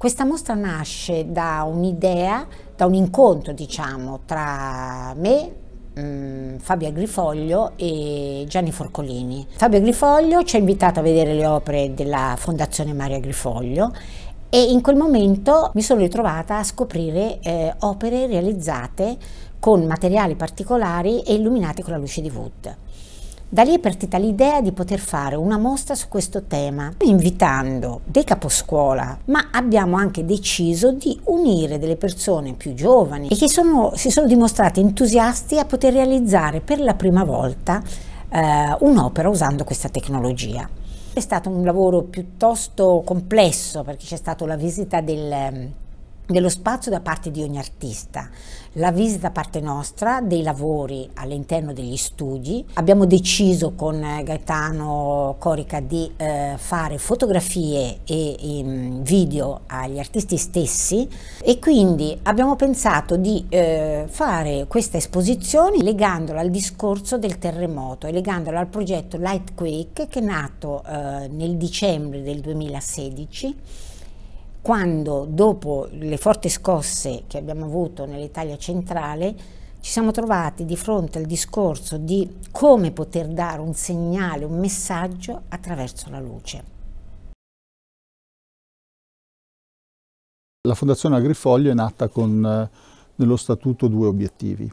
Questa mostra nasce da un'idea, da un incontro diciamo tra me, mh, mm, Fabio Grifoglio e Gianni Forcolini. Fabio Grifoglio ci ha invitato a vedere le opere della Fondazione Maria Grifoglio e in quel momento mi sono ritrovata a scoprire eh, opere realizzate con materiali particolari e illuminati con la luce di Wood. Da lì è partita l'idea di poter fare una mostra su questo tema, invitando dei caposcuola, ma abbiamo anche deciso di unire delle persone più giovani e che sono, si sono dimostrate entusiasti a poter realizzare per la prima volta eh, un'opera usando questa tecnologia. È stato un lavoro piuttosto complesso perché c'è stata la visita del dello spazio da parte di ogni artista, la visita da parte nostra dei lavori all'interno degli studi. Abbiamo deciso con eh, Gaetano Corica di eh, fare fotografie e, e ehm, video agli artisti stessi e quindi abbiamo pensato di eh, fare questa esposizione legandola al discorso del terremoto e legandola al progetto Lightquake che è nato eh, nel dicembre del 2016 quando dopo le forti scosse che abbiamo avuto nell'Italia centrale ci siamo trovati di fronte al discorso di come poter dare un segnale, un messaggio attraverso la luce. La Fondazione Agrifoglio è nata con eh, nello statuto due obiettivi.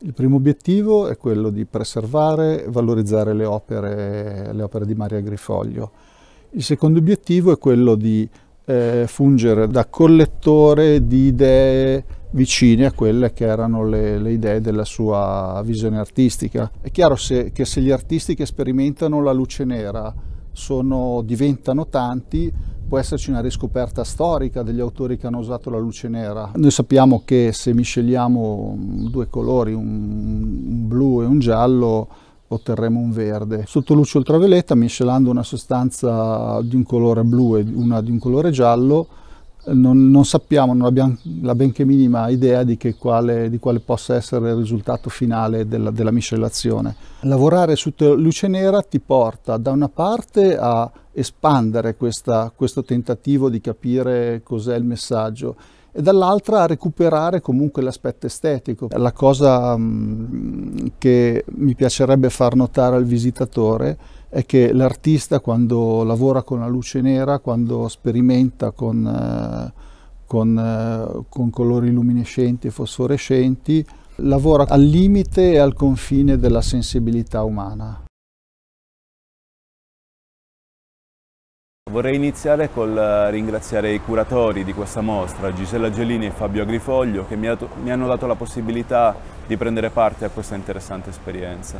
Il primo obiettivo è quello di preservare e valorizzare le opere, le opere di Maria Agrifoglio. Il secondo obiettivo è quello di eh, fungere da collettore di idee vicine a quelle che erano le, le idee della sua visione artistica. È chiaro se, che se gli artisti che sperimentano la luce nera sono, diventano tanti, può esserci una riscoperta storica degli autori che hanno usato la luce nera. Noi sappiamo che se misceliamo mm, due colori, un, un blu e un giallo, otterremo un verde. Sotto luce ultravioletta miscelando una sostanza di un colore blu e una di un colore giallo non, non sappiamo, non abbiamo la benché minima idea di, quale, di quale, possa essere il risultato finale della, della miscelazione. Lavorare sotto luce nera ti porta da una parte a espandere questa, questo tentativo di capire cos'è il messaggio e dall'altra a recuperare comunque l'aspetto estetico. La cosa mm, che mi piacerebbe far notare al visitatore è che l'artista quando lavora con la luce nera, quando sperimenta con, eh, con, eh, con colori luminescenti e fosforescenti, lavora al limite e al confine della sensibilità umana. Vorrei iniziare col eh, ringraziare i curatori di questa mostra, Gisella Gelini e Fabio Agrifoglio, che mi hanno dato la possibilità di prendere parte a questa interessante esperienza.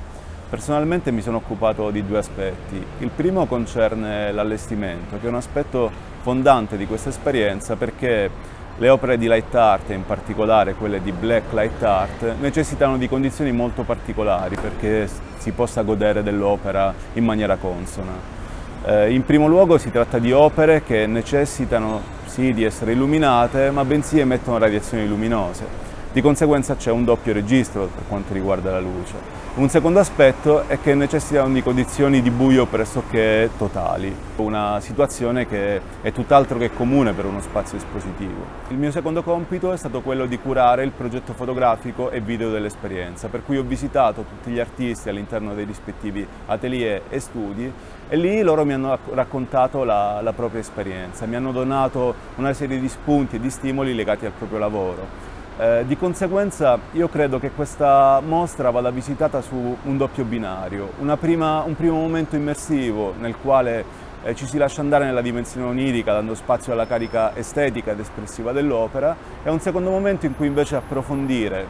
Personalmente mi sono occupato di due aspetti. Il primo concerne l'allestimento, che è un aspetto fondante di questa esperienza perché le opere di light art, in particolare quelle di black light art, necessitano di condizioni molto particolari perché si possa godere dell'opera in maniera consona. Eh, in primo luogo si tratta di opere che necessitano sì di essere illuminate, ma bensì emettono radiazioni luminose di conseguenza c'è un doppio registro per quanto riguarda la luce. Un secondo aspetto è che necessitano di condizioni di buio pressoché totali, una situazione che è tutt'altro che comune per uno spazio espositivo. Il mio secondo compito è stato quello di curare il progetto fotografico e video dell'esperienza, per cui ho visitato tutti gli artisti all'interno dei rispettivi atelier e studi e lì loro mi hanno raccontato la, la propria esperienza, mi hanno donato una serie di spunti e di stimoli legati al proprio lavoro eh, di conseguenza io credo che questa mostra vada visitata su un doppio binario, prima, un primo momento immersivo nel quale eh, ci si lascia andare nella dimensione onirica dando spazio alla carica estetica ed espressiva dell'opera e un secondo momento in cui invece approfondire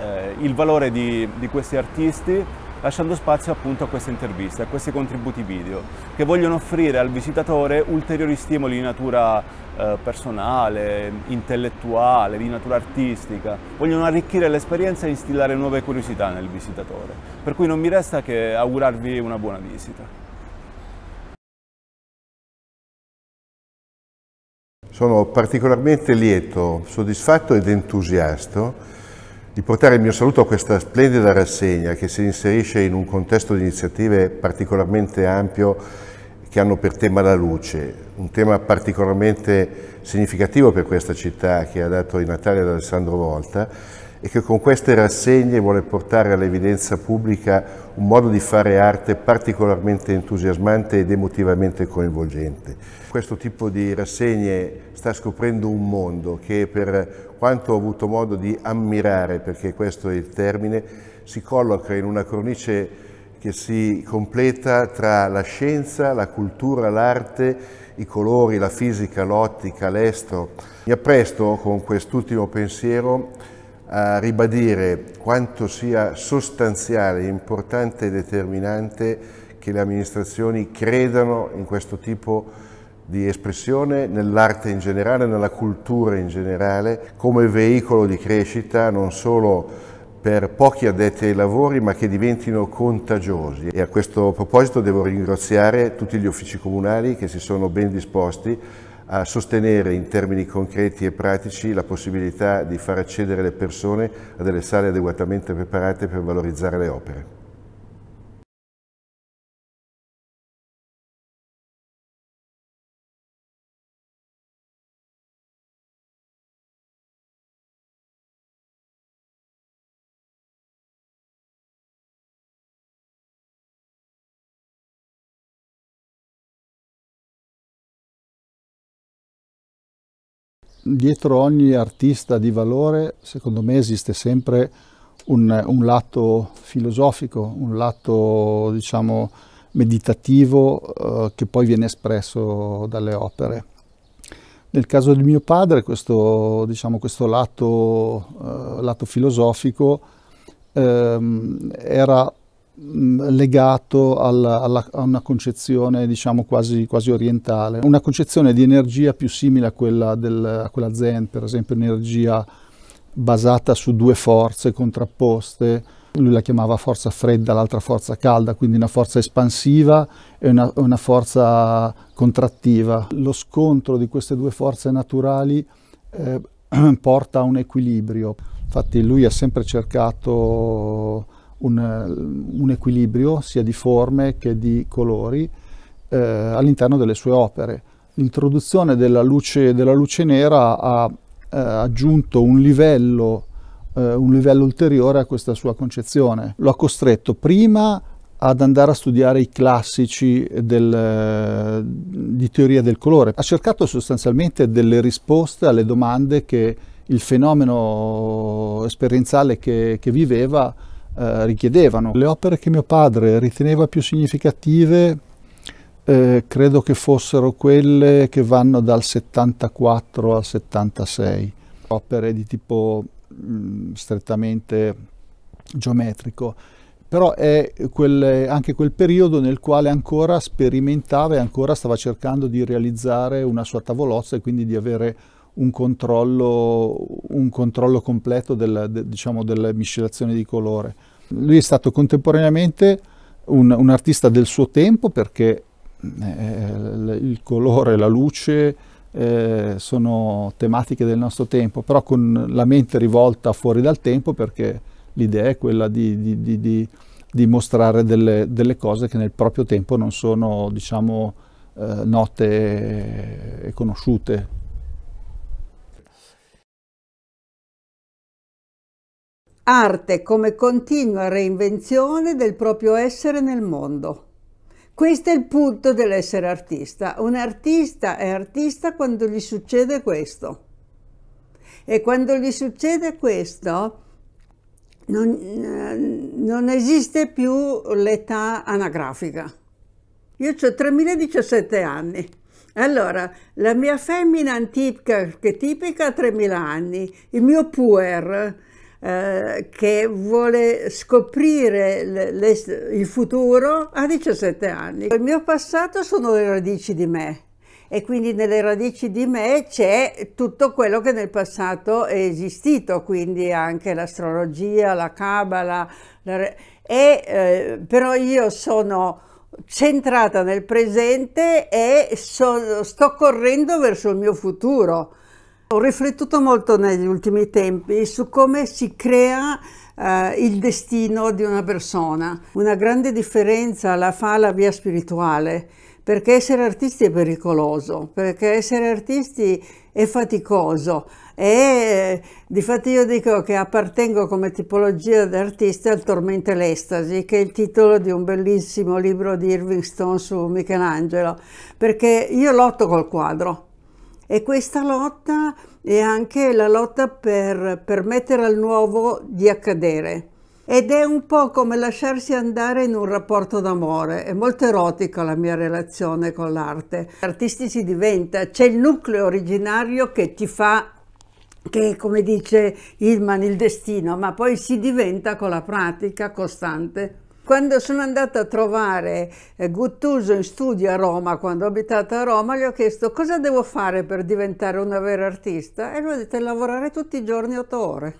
eh, il valore di, di questi artisti lasciando spazio appunto a queste interviste, a questi contributi video, che vogliono offrire al visitatore ulteriori stimoli di natura eh, personale, intellettuale, di natura artistica, vogliono arricchire l'esperienza e instillare nuove curiosità nel visitatore. Per cui non mi resta che augurarvi una buona visita. Sono particolarmente lieto, soddisfatto ed entusiasta di portare il mio saluto a questa splendida rassegna che si inserisce in un contesto di iniziative particolarmente ampio che hanno per tema la luce, un tema particolarmente significativo per questa città che ha dato i Natali ad Alessandro Volta e che con queste rassegne vuole portare all'evidenza pubblica un modo di fare arte particolarmente entusiasmante ed emotivamente coinvolgente. Questo tipo di rassegne sta scoprendo un mondo che per quanto ho avuto modo di ammirare, perché questo è il termine, si colloca in una cornice che si completa tra la scienza, la cultura, l'arte, i colori, la fisica, l'ottica, l'estro. Mi appresto con quest'ultimo pensiero a ribadire quanto sia sostanziale, importante e determinante che le amministrazioni credano in questo tipo di espressione nell'arte in generale, nella cultura in generale, come veicolo di crescita non solo per pochi addetti ai lavori, ma che diventino contagiosi. E a questo proposito devo ringraziare tutti gli uffici comunali che si sono ben disposti a sostenere in termini concreti e pratici la possibilità di far accedere le persone a delle sale adeguatamente preparate per valorizzare le opere. dietro ogni artista di valore, secondo me, esiste sempre un, un lato filosofico, un lato, diciamo, meditativo eh, che poi viene espresso dalle opere. Nel caso di mio padre, questo, diciamo, questo lato, eh, lato, filosofico ehm, era Mm, legato alla, alla, a una concezione diciamo quasi, quasi, orientale, una concezione di energia più simile a quella, del, a quella zen, per esempio un'energia basata su due forze contrapposte, lui la chiamava forza fredda, l'altra forza calda, quindi una forza espansiva e una, una forza contrattiva. Lo scontro di queste due forze naturali eh, porta a un equilibrio, infatti lui ha sempre cercato un, eh, un equilibrio sia di forme che di colori eh, all'interno delle sue opere. L'introduzione della luce, della luce nera ha eh, aggiunto un livello, eh, un livello ulteriore a questa sua concezione. Lo ha costretto prima ad andare a studiare i classici del, di teoria del colore. Ha cercato sostanzialmente delle risposte alle domande che il fenomeno esperienziale che, che viveva eh, richiedevano. Le opere che mio padre riteneva più significative eh, credo che fossero quelle che vanno dal 74 al 76, opere di tipo mh, mm, strettamente geometrico però è quel, anche quel periodo nel quale ancora sperimentava e ancora stava cercando di realizzare una sua tavolozza e quindi di avere un controllo, un controllo completo della, de, diciamo, delle miscelazioni di colore. Lui è stato contemporaneamente un, un artista del suo tempo perché eh, il colore, la luce eh, sono tematiche del nostro tempo, però con la mente rivolta fuori dal tempo perché l'idea è quella di, di, di, di di mostrare delle, delle, cose che nel proprio tempo non sono, diciamo, eh, note e conosciute. arte come continua reinvenzione del proprio essere nel mondo. Questo è il punto dell'essere artista. Un artista è artista quando gli succede questo. E quando gli succede questo, non, eh, non esiste più l'età anagrafica. Io ho 3017 anni. Allora, la mia femmina antica, che tipica ha 3000 anni, il mio puer eh, che vuole scoprire le, le, il futuro a 17 anni. Il mio passato sono le radici di me e quindi nelle radici di me c'è tutto quello che nel passato è esistito, quindi anche l'astrologia, la cabala, la... e eh, però io sono centrata nel presente e sono, sto correndo verso il mio futuro. Ho riflettuto molto negli ultimi tempi su come si crea eh, il destino di una persona. Una grande differenza la fa la via spirituale, perché essere artisti è pericoloso, perché essere artisti è faticoso e eh, io dico che appartengo come tipologia di artista al Tormento e l'Estasi, che è il titolo di un bellissimo libro di Irving Stone su Michelangelo, perché io lotto col quadro, e questa lotta è anche la lotta per permettere al nuovo di accadere. Ed è un po' come lasciarsi andare in un rapporto d'amore. È molto erotica la mia relazione con l'arte. Artisti si diventa, c'è il nucleo originario che ti fa che è come dice Ilman il destino, ma poi si diventa con la pratica costante quando sono andata a trovare eh, Guttuso in studio a Roma, quando ho abitato a Roma, gli ho chiesto cosa devo fare per diventare una vera artista e lui ha detto lavorare tutti i giorni otto ore.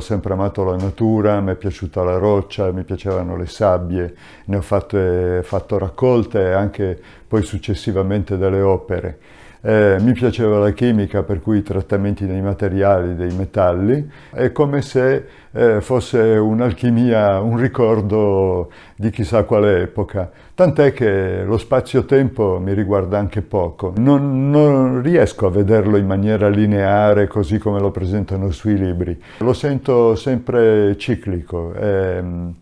Ho sempre amato la natura, mi è piaciuta la roccia, mi piacevano le sabbie, ne ho fatte, fatto raccolte e anche poi successivamente delle opere. Eh, mi piaceva la chimica, per cui i trattamenti dei materiali, dei metalli. È come se eh, fosse un'alchimia, un ricordo di chissà quale epoca. Tant'è che lo spazio-tempo mi riguarda anche poco. Non, non riesco a vederlo in maniera lineare, così come lo presentano sui libri. Lo sento sempre ciclico. Ehm,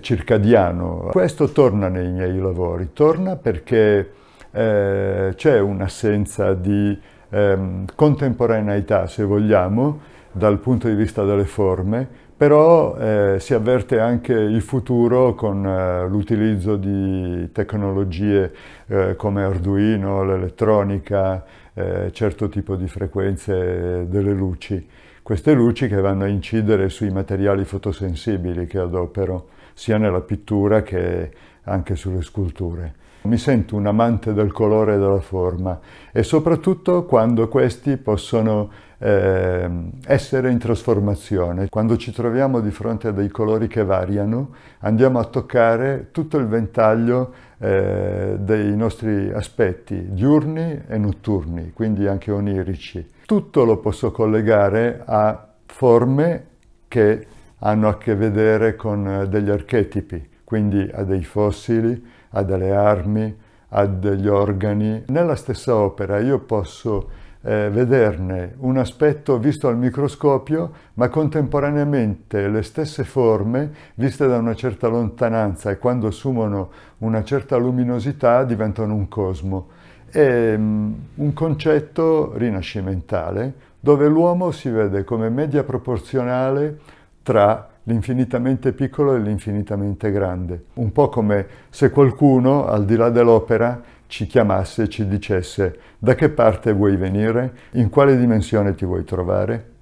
circadiano. Questo torna nei miei lavori, torna perché eh, c'è un'assenza di ehm, contemporaneità, se vogliamo, dal punto di vista delle forme, però eh, si avverte anche il futuro con eh, l'utilizzo di tecnologie eh, come Arduino, l'elettronica, eh, certo tipo di frequenze delle luci. Queste luci che vanno a incidere sui materiali fotosensibili che adopero, sia nella pittura che anche sulle sculture. Mi sento un amante del colore e della forma e soprattutto quando questi possono eh, essere in trasformazione. Quando ci troviamo di fronte a dei colori che variano andiamo a toccare tutto il ventaglio eh, dei nostri aspetti diurni e notturni, quindi anche onirici. Tutto lo posso collegare a forme che hanno a che vedere con eh, degli archetipi, quindi a dei fossili, ha delle armi, ha degli organi. Nella stessa opera io posso eh, vederne un aspetto visto al microscopio, ma contemporaneamente le stesse forme viste da una certa lontananza e quando assumono una certa luminosità diventano un cosmo. È um, un concetto rinascimentale dove l'uomo si vede come media proporzionale tra l'infinitamente piccolo e l'infinitamente grande. Un po' come se qualcuno, al di là dell'opera, ci chiamasse e ci dicesse da che parte vuoi venire, in quale dimensione ti vuoi trovare,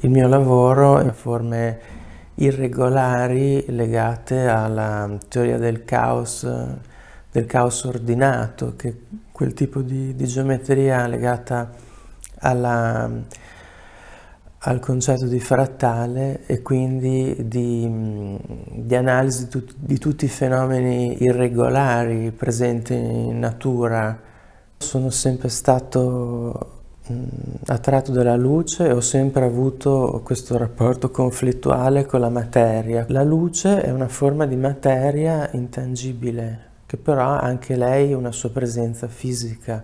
Il mio lavoro è forme irregolari legate alla teoria del caos, del caos ordinato, che quel tipo di, di geometria legata alla, al concetto di frattale e quindi di, di analisi di, tut, di tutti i fenomeni irregolari presenti in natura. Sono sempre stato attratto dalla luce e ho sempre avuto questo rapporto conflittuale con la materia. La luce è una forma di materia intangibile, che però ha anche lei una sua presenza fisica.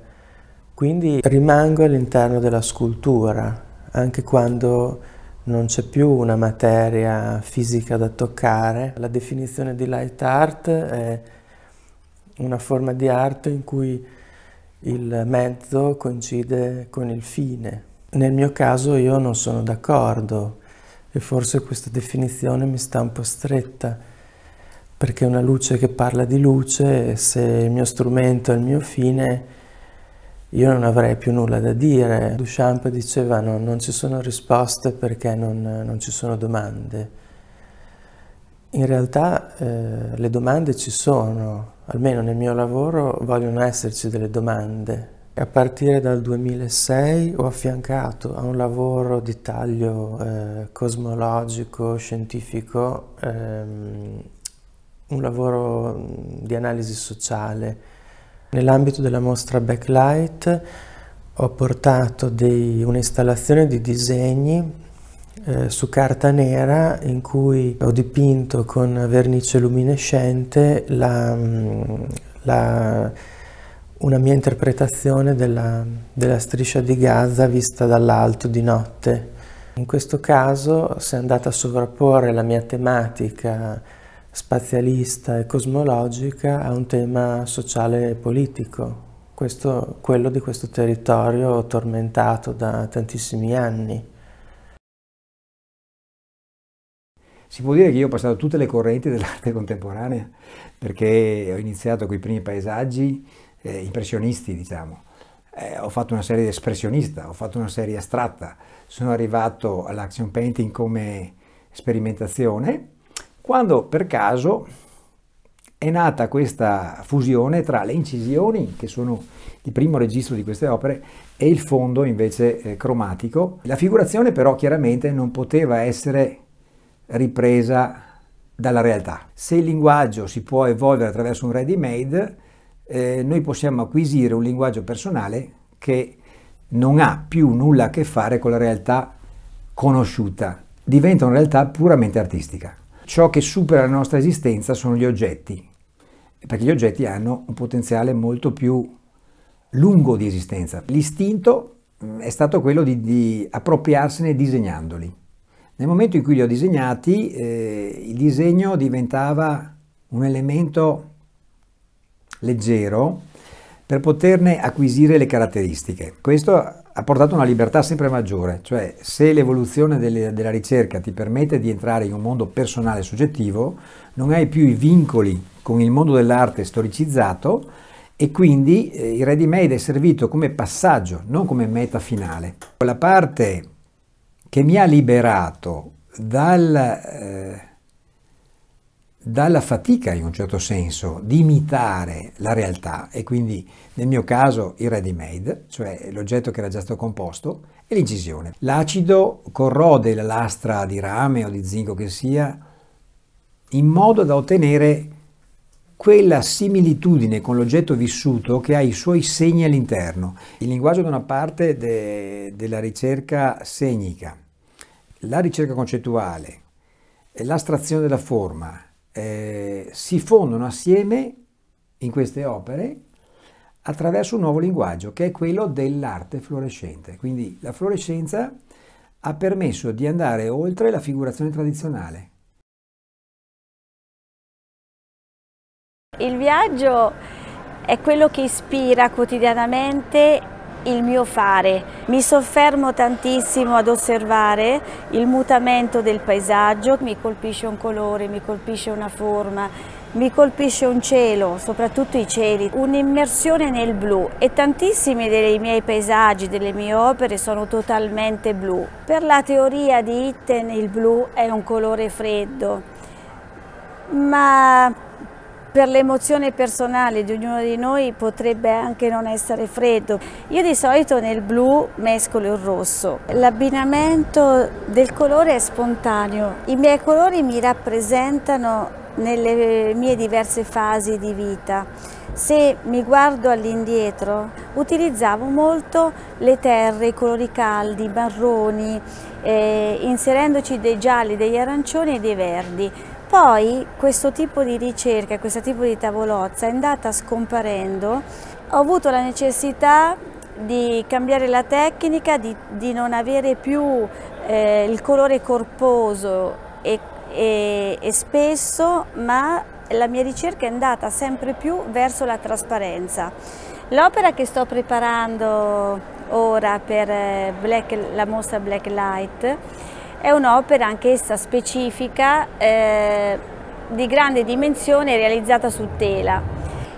Quindi rimango all'interno della scultura, anche quando non c'è più una materia fisica da toccare. La definizione di light art è una forma di arte in cui il mezzo coincide con il fine. Nel mio caso io non sono d'accordo e forse questa definizione mi sta un po' stretta perché una luce che parla di luce, se il mio strumento è il mio fine, io non avrei più nulla da dire. Duchamp diceva no, non ci sono risposte perché non, non ci sono domande. In realtà eh, le domande ci sono, almeno nel mio lavoro vogliono esserci delle domande. A partire dal 2006 ho affiancato a un lavoro di taglio eh, cosmologico, scientifico, ehm, un lavoro di analisi sociale Nell'ambito della mostra Backlight ho portato un'installazione di disegni eh, su carta nera in cui ho dipinto con vernice luminescente la, mm, la, una mia interpretazione della, della striscia di Gaza vista dall'alto di notte. In questo caso si è andata a sovrapporre la mia tematica spazialista e cosmologica a un tema sociale e politico, questo, quello di questo territorio tormentato da tantissimi anni. Si può dire che io ho passato tutte le correnti dell'arte contemporanea, perché ho iniziato con i primi paesaggi eh, impressionisti, diciamo. Eh, ho fatto una serie espressionista, ho fatto una serie astratta, sono arrivato all'action painting come sperimentazione, quando per caso è nata questa fusione tra le incisioni, che sono il primo registro di queste opere, e il fondo invece eh, cromatico. La figurazione però chiaramente non poteva essere ripresa dalla realtà. Se il linguaggio si può evolvere attraverso un ready-made, eh, noi possiamo acquisire un linguaggio personale che non ha più nulla a che fare con la realtà conosciuta, diventa una realtà puramente artistica. Ciò che supera la nostra esistenza sono gli oggetti, perché gli oggetti hanno un potenziale molto più lungo di esistenza. L'istinto mm, è stato quello di, di appropriarsene disegnandoli. Nel momento in cui li ho disegnati, eh, il disegno diventava un elemento leggero per poterne acquisire le caratteristiche. Questo ha portato una libertà sempre maggiore, cioè se l'evoluzione delle, della ricerca ti permette di entrare in un mondo personale e soggettivo, non hai più i vincoli con il mondo dell'arte storicizzato e quindi eh, il ready-made è servito come passaggio, non come meta finale. La parte che mi ha liberato dal... Eh, dalla fatica in un certo senso di imitare la realtà e quindi nel mio caso il ready made, cioè l'oggetto che era già stato composto, e l'incisione. L'acido corrode la lastra di rame o di zinco che sia in modo da ottenere quella similitudine con l'oggetto vissuto che ha i suoi segni all'interno. Il linguaggio da una parte de, della ricerca segnica, la ricerca concettuale, l'astrazione della forma, eh, si fondono assieme in queste opere attraverso un nuovo linguaggio che è quello dell'arte fluorescente. Quindi la fluorescenza ha permesso di andare oltre la figurazione tradizionale. Il viaggio è quello che ispira quotidianamente il mio fare. Mi soffermo tantissimo ad osservare il mutamento del paesaggio, mi colpisce un colore, mi colpisce una forma, mi colpisce un cielo, soprattutto i cieli, un'immersione nel blu e tantissimi dei miei paesaggi, delle mie opere sono totalmente blu. Per la teoria di Itten il blu è un colore freddo, ma per l'emozione personale di ognuno di noi potrebbe anche non essere freddo. Io di solito nel blu mescolo il rosso. L'abbinamento del colore è spontaneo. I miei colori mi rappresentano nelle mie diverse fasi di vita. Se mi guardo all'indietro, utilizzavo molto le terre, i colori caldi, i marroni, eh, inserendoci dei gialli, degli arancioni e dei verdi. Poi questo tipo di ricerca, questo tipo di tavolozza è andata scomparendo, ho avuto la necessità di cambiare la tecnica, di, di non avere più eh, il colore corposo e, e, e spesso, ma la mia ricerca è andata sempre più verso la trasparenza. L'opera che sto preparando ora per eh, Black, la mostra Black Light è un'opera anch'essa specifica eh, di grande dimensione realizzata su tela.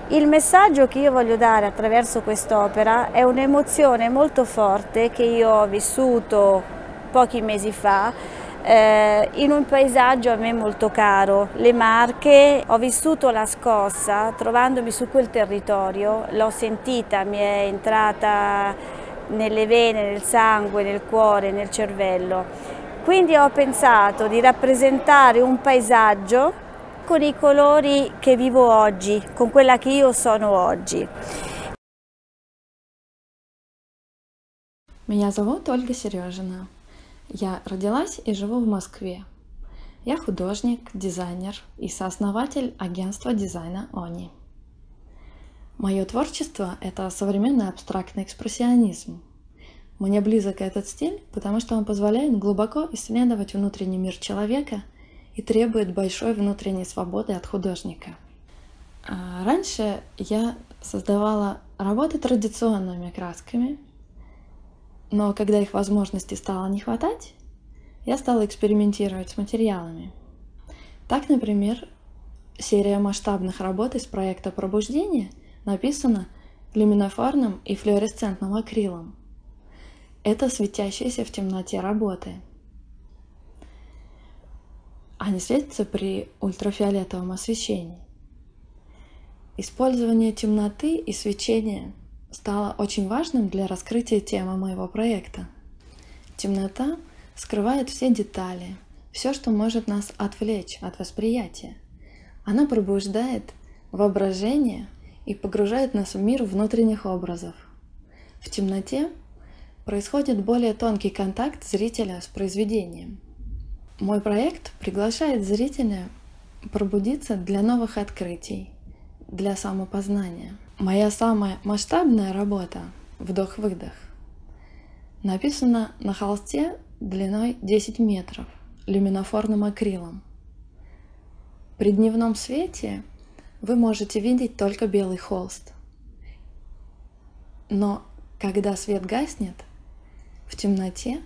Il messaggio che io voglio dare attraverso quest'opera è un'emozione molto forte che io ho vissuto pochi mesi fa eh, in un paesaggio a me molto caro, le Marche. Ho vissuto la scossa trovandomi su quel territorio, l'ho sentita, mi è entrata nelle vene, nel sangue, nel cuore, nel cervello quindi ho pensato di rappresentare un paesaggio con i colori che vivo oggi, con quella che io sono oggi. Меня зовут Ольга Сережина. Я родилась и живу в Москве. Я художник, дизайнер и сооснователь агентства дизайна ОНИ. Мое творчество – это современный абстрактный экспрессионизм – Мне близок этот стиль, потому что он позволяет глубоко исследовать внутренний мир человека и требует большой внутренней свободы от художника. А, раньше я создавала работы традиционными красками, но когда их возможностей стало не хватать, я стала экспериментировать с материалами. Так, например, серия масштабных работ из проекта «Пробуждение» написана люминофорным и флуоресцентным акрилом – это светящиеся в темноте работы. Они светятся при ультрафиолетовом освещении. Использование темноты и свечения стало очень важным для раскрытия темы моего проекта. Темнота скрывает все детали, все, что может нас отвлечь от восприятия. Она пробуждает воображение и погружает нас в мир внутренних образов. В темноте происходит более тонкий контакт зрителя с произведением. Мой проект приглашает зрителя пробудиться для новых открытий, для самопознания. Моя самая масштабная работа «Вдох-выдох» написана на холсте длиной 10 метров люминофорным акрилом. При дневном свете вы можете видеть только белый холст. Но когда свет гаснет, в темноте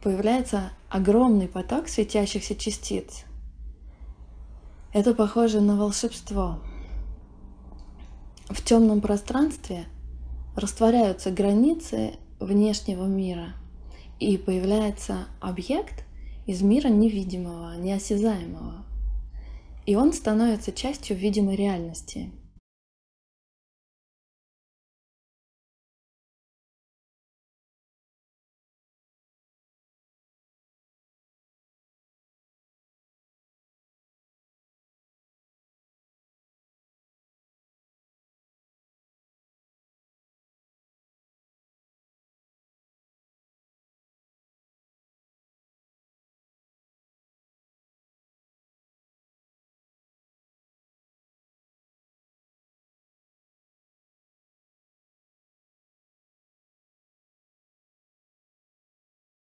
появляется огромный поток светящихся частиц. Это похоже на волшебство. В темном пространстве растворяются границы внешнего мира и появляется объект из мира невидимого, неосязаемого. И он становится частью видимой реальности –